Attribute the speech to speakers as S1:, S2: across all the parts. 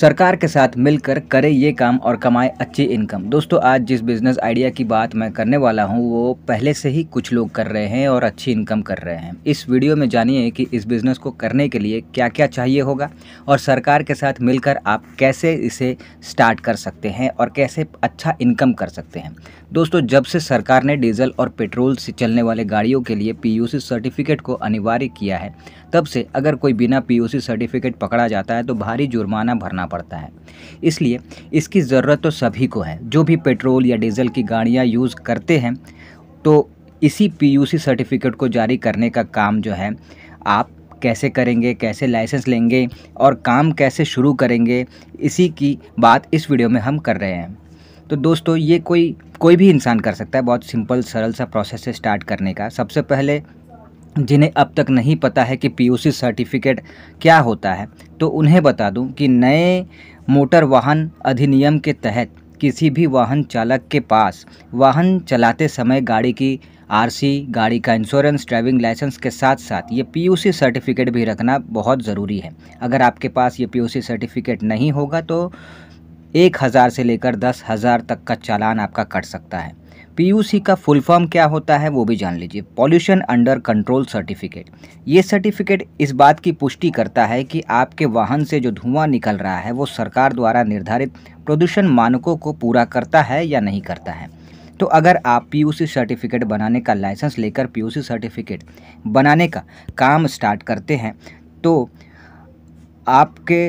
S1: सरकार के साथ मिलकर करें ये काम और कमाए अच्छी इनकम दोस्तों आज जिस बिज़नेस आइडिया की बात मैं करने वाला हूँ वो पहले से ही कुछ लोग कर रहे हैं और अच्छी इनकम कर रहे हैं इस वीडियो में जानिए कि इस बिज़नेस को करने के लिए क्या क्या चाहिए होगा और सरकार के साथ मिलकर आप कैसे इसे स्टार्ट कर सकते हैं और कैसे अच्छा इनकम कर सकते हैं दोस्तों जब से सरकार ने डीजल और पेट्रोल से चलने वाले गाड़ियों के लिए पी सर्टिफिकेट को अनिवार्य किया है तब से अगर कोई बिना पी सर्टिफिकेट पकड़ा जाता है तो भारी जुर्माना भरना करना पड़ता है इसलिए इसकी ज़रूरत तो सभी को है जो भी पेट्रोल या डीजल की गाड़ियाँ यूज़ करते हैं तो इसी पीयूसी सर्टिफिकेट को जारी करने का काम जो है आप कैसे करेंगे कैसे लाइसेंस लेंगे और काम कैसे शुरू करेंगे इसी की बात इस वीडियो में हम कर रहे हैं तो दोस्तों ये कोई कोई भी इंसान कर सकता है बहुत सिंपल सरल सा प्रोसेस से स्टार्ट करने का सबसे पहले जिन्हें अब तक नहीं पता है कि पीयूसी सर्टिफिकेट क्या होता है तो उन्हें बता दूं कि नए मोटर वाहन अधिनियम के तहत किसी भी वाहन चालक के पास वाहन चलाते समय गाड़ी की आरसी गाड़ी का इंश्योरेंस ड्राइविंग लाइसेंस के साथ साथ ये पीयूसी सर्टिफिकेट भी रखना बहुत ज़रूरी है अगर आपके पास ये पीयूसी सर्टिफिकेट नहीं होगा तो एक हज़ार से लेकर दस हज़ार तक का चालान आपका कट सकता है पीयूसी का फुल फॉर्म क्या होता है वो भी जान लीजिए पॉल्यूशन अंडर कंट्रोल सर्टिफिकेट ये सर्टिफिकेट इस बात की पुष्टि करता है कि आपके वाहन से जो धुआं निकल रहा है वो सरकार द्वारा निर्धारित प्रदूषण मानकों को पूरा करता है या नहीं करता है तो अगर आप पीयूसी सर्टिफिकेट बनाने का लाइसेंस लेकर पी सर्टिफिकेट बनाने का काम स्टार्ट करते हैं तो आपके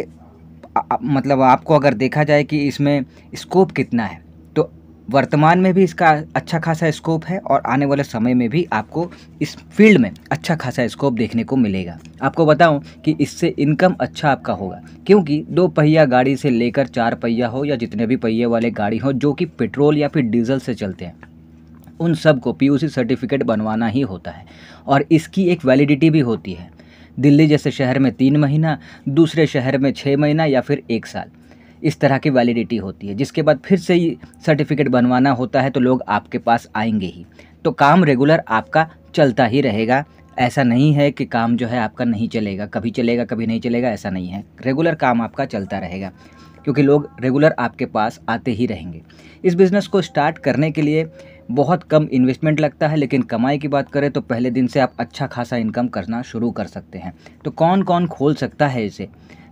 S1: मतलब आपको अगर देखा जाए कि इसमें स्कोप कितना है तो वर्तमान में भी इसका अच्छा खासा स्कोप है और आने वाले समय में भी आपको इस फील्ड में अच्छा खासा स्कोप देखने को मिलेगा आपको बताऊं कि इससे इनकम अच्छा आपका होगा क्योंकि दो पहिया गाड़ी से लेकर चार पहिया हो या जितने भी पहिए वाले गाड़ी हो जो कि पेट्रोल या फिर डीजल से चलते हैं उन सब को पीयूसी सर्टिफिकेट बनवाना ही होता है और इसकी एक वैलिडिटी भी होती है दिल्ली जैसे शहर में तीन महीना दूसरे शहर में छः महीना या फिर एक साल इस तरह की वैलिडिटी होती है जिसके बाद फिर से ही सर्टिफिकेट बनवाना होता है तो लोग आपके पास आएंगे ही तो काम रेगुलर आपका चलता ही रहेगा ऐसा नहीं है कि काम जो है आपका नहीं चलेगा कभी चलेगा कभी नहीं चलेगा ऐसा नहीं है रेगुलर काम आपका चलता रहेगा क्योंकि लोग रेगुलर आपके पास आते ही रहेंगे इस बिज़नेस को स्टार्ट करने के लिए बहुत कम इन्वेस्टमेंट लगता है लेकिन कमाई की बात करें तो पहले दिन से आप अच्छा खासा इनकम करना शुरू कर सकते हैं तो कौन कौन खोल सकता है इसे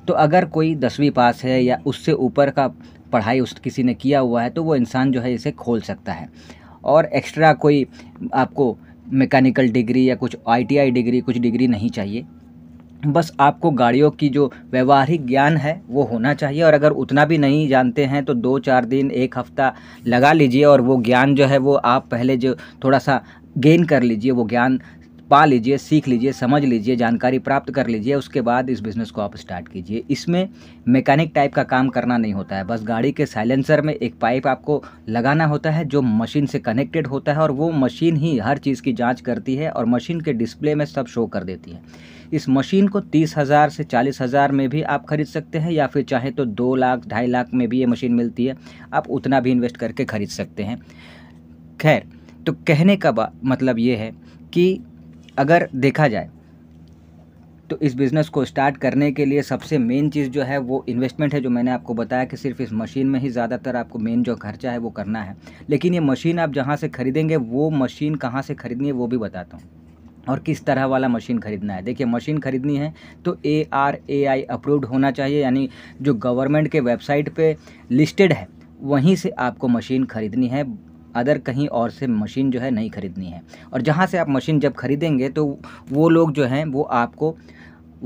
S1: तो अगर कोई दसवीं पास है या उससे ऊपर का पढ़ाई उस किसी ने किया हुआ है तो वो इंसान जो है इसे खोल सकता है और एक्स्ट्रा कोई आपको मैकेनिकल डिग्री या कुछ आईटीआई डिग्री कुछ डिग्री नहीं चाहिए बस आपको गाड़ियों की जो व्यवहारिक ज्ञान है वो होना चाहिए और अगर उतना भी नहीं जानते हैं तो दो चार दिन एक हफ़्ता लगा लीजिए और वो ज्ञान जो है वो आप पहले जो थोड़ा सा गेन कर लीजिए वो ज्ञान पा लीजिए सीख लीजिए समझ लीजिए जानकारी प्राप्त कर लीजिए उसके बाद इस बिज़नेस को आप स्टार्ट कीजिए इसमें मैकेनिक टाइप का काम करना नहीं होता है बस गाड़ी के साइलेंसर में एक पाइप आपको लगाना होता है जो मशीन से कनेक्टेड होता है और वो मशीन ही हर चीज़ की जाँच करती है और मशीन के डिस्प्ले में सब शो कर देती है इस मशीन को तीस हज़ार से चालीस हज़ार में भी आप खरीद सकते हैं या फिर चाहे तो दो लाख ढाई लाख में भी ये मशीन मिलती है आप उतना भी इन्वेस्ट करके ख़रीद सकते हैं खैर तो कहने का मतलब ये है कि अगर देखा जाए तो इस बिज़नेस को स्टार्ट करने के लिए सबसे मेन चीज़ जो है वो इन्वेस्टमेंट है जो मैंने आपको बताया कि सिर्फ इस मशीन में ही ज़्यादातर आपको मेन जो खर्चा है वो करना है लेकिन ये मशीन आप जहाँ से ख़रीदेंगे वो मशीन कहाँ से ख़रीदनी है वो भी बताता हूँ और किस तरह वाला मशीन ख़रीदना है देखिए मशीन ख़रीदनी है तो A R A I approved होना चाहिए यानी जो गवर्नमेंट के वेबसाइट पे लिस्टेड है वहीं से आपको मशीन ख़रीदनी है अदर कहीं और से मशीन जो है नहीं ख़रीदनी है और जहाँ से आप मशीन जब ख़रीदेंगे तो वो लोग जो हैं वो आपको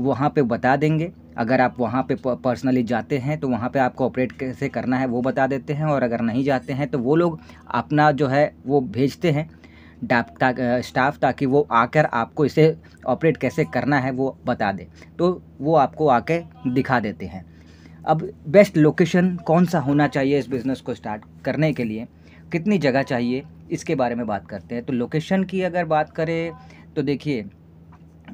S1: वहाँ पे बता देंगे अगर आप वहाँ पे पर्सनली जाते हैं तो वहाँ पे आपको ऑपरेट कैसे करना है वो बता देते हैं और अगर नहीं जाते हैं तो वो लोग अपना जो है वो भेजते हैं डाप ता, स्टाफ ताकि वो आकर आपको इसे ऑपरेट कैसे करना है वो बता दे तो वो आपको आके दिखा देते हैं अब बेस्ट लोकेशन कौन सा होना चाहिए इस बिज़नेस को स्टार्ट करने के लिए कितनी जगह चाहिए इसके बारे में बात करते हैं तो लोकेशन की अगर बात करें तो देखिए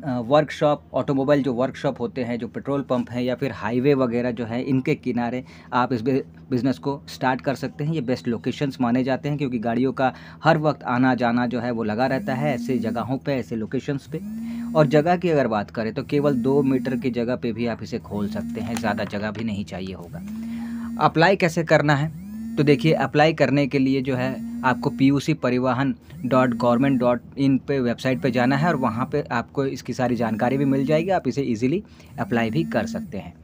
S1: वर्कशॉप ऑटोमोबाइल जो वर्कशॉप होते हैं जो पेट्रोल पंप हैं या फिर हाईवे वगैरह जो है इनके किनारे आप इस बिज़नेस को स्टार्ट कर सकते हैं ये बेस्ट लोकेशंस माने जाते हैं क्योंकि गाड़ियों का हर वक्त आना जाना जो है वो लगा रहता है ऐसे जगहों पे ऐसे लोकेशंस पे और जगह की अगर बात करें तो केवल दो मीटर की जगह पर भी आप इसे खोल सकते हैं ज़्यादा जगह भी नहीं चाहिए होगा अप्लाई कैसे करना है तो देखिए अप्लाई करने के लिए जो है आपको पी यू सी परिवहन डॉट गवर्नमेंट डॉट इन पर वेबसाइट पर जाना है और वहाँ पर आपको इसकी सारी जानकारी भी मिल जाएगी आप इसे ईजिली अप्लाई भी कर सकते हैं